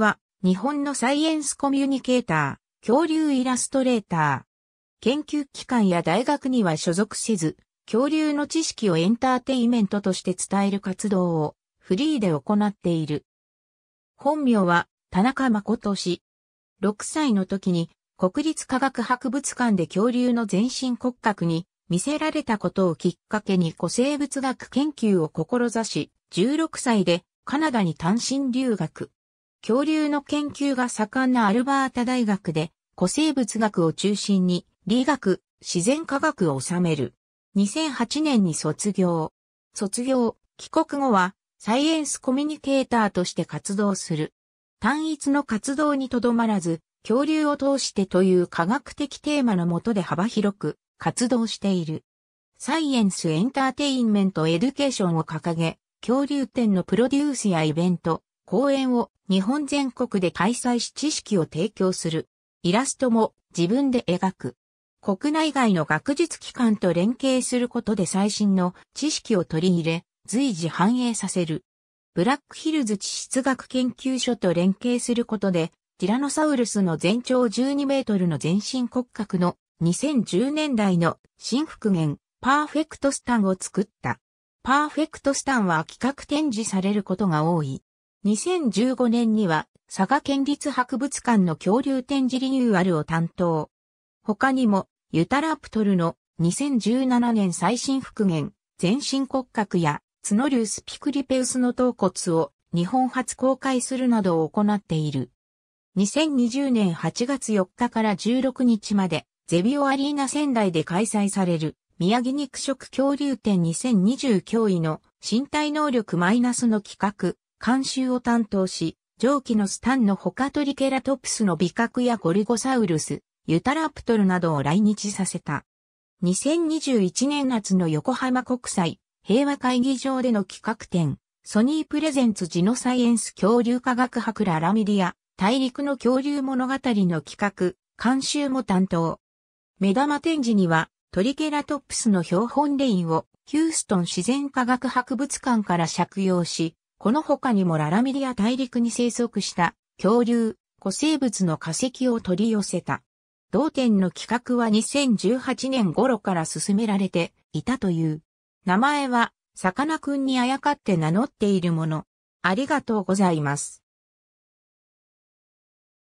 は、日本のサイエンスコミュニケーター、恐竜イラストレーター。研究機関や大学には所属せず、恐竜の知識をエンターテイメントとして伝える活動をフリーで行っている。本名は田中誠氏。6歳の時に国立科学博物館で恐竜の全身骨格に見せられたことをきっかけに古生物学研究を志し、16歳でカナダに単身留学。恐竜の研究が盛んなアルバータ大学で古生物学を中心に理学、自然科学を収める。2008年に卒業。卒業、帰国後はサイエンスコミュニケーターとして活動する。単一の活動にとどまらず、恐竜を通してという科学的テーマのもとで幅広く活動している。サイエンスエンターテインメントエデュケーションを掲げ、恐竜展のプロデュースやイベント、講演を日本全国で開催し知識を提供する。イラストも自分で描く。国内外の学術機関と連携することで最新の知識を取り入れ、随時反映させる。ブラックヒルズ地質学研究所と連携することで、ティラノサウルスの全長12メートルの全身骨格の2010年代の新復元、パーフェクトスタンを作った。パーフェクトスタンは企画展示されることが多い。2015年には佐賀県立博物館の恐竜展示リニューアルを担当。他にも、ユタラプトルの2017年最新復元、全身骨格や、ツノュースピクリペウスの頭骨を日本初公開するなどを行っている。2020年8月4日から16日まで、ゼビオアリーナ仙台で開催される、宮城肉食恐竜展2020脅威の身体能力マイナスの企画、監修を担当し、上記のスタンの他トリケラトプスの美角やゴルゴサウルス、ユタラプトルなどを来日させた。2021年夏の横浜国際平和会議場での企画展、ソニープレゼンツジノサイエンス恐竜科学博ララミリア、大陸の恐竜物語の企画、監修も担当。目玉展示には、トリケラトプスの標本レインをヒューストン自然科学博物館から借用し、この他にもララミリア大陸に生息した恐竜、古生物の化石を取り寄せた。同店の企画は2018年頃から進められていたという。名前は、さかなクンにあやかって名乗っているもの。ありがとうございます。